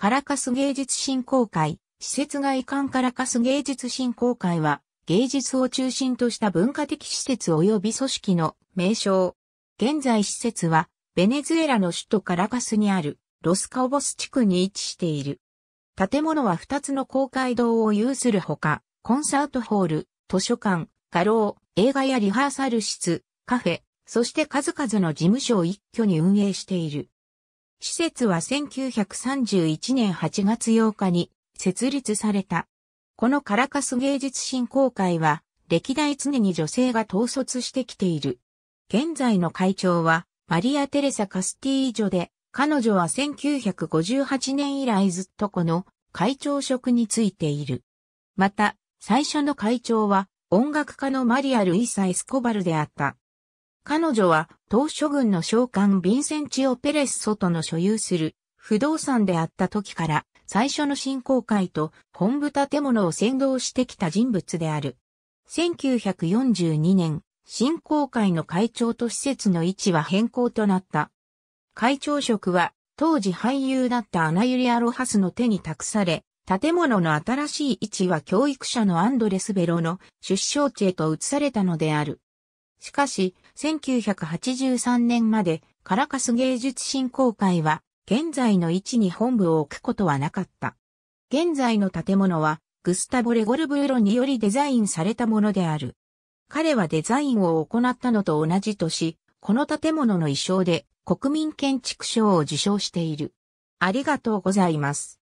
カラカス芸術振興会、施設外館カラカス芸術振興会は、芸術を中心とした文化的施設及び組織の名称。現在施設は、ベネズエラの首都カラカスにあるロスカオボス地区に位置している。建物は2つの公会堂を有するほか、コンサートホール、図書館、画廊、映画やリハーサル室、カフェ、そして数々の事務所を一挙に運営している。施設は1931年8月8日に設立された。このカラカス芸術振興会は、歴代常に女性が統率してきている。現在の会長は、マリア・テレサ・カスティージョで、彼女は1958年以来ずっとこの会長職についている。また、最初の会長は、音楽家のマリア・ルイサ・エスコバルであった。彼女は当初軍の将官ヴィンセンチオ・ペレス・ソトの所有する不動産であった時から最初の振興会と本部建物を先導してきた人物である。1942年、振興会の会長と施設の位置は変更となった。会長職は当時俳優だったアナユリ・アロハスの手に託され、建物の新しい位置は教育者のアンドレス・ベロの出生地へと移されたのである。しかし、1983年までカラカス芸術振興会は現在の位置に本部を置くことはなかった。現在の建物はグスタボ・レゴルブーロによりデザインされたものである。彼はデザインを行ったのと同じ年、この建物の衣装で国民建築賞を受賞している。ありがとうございます。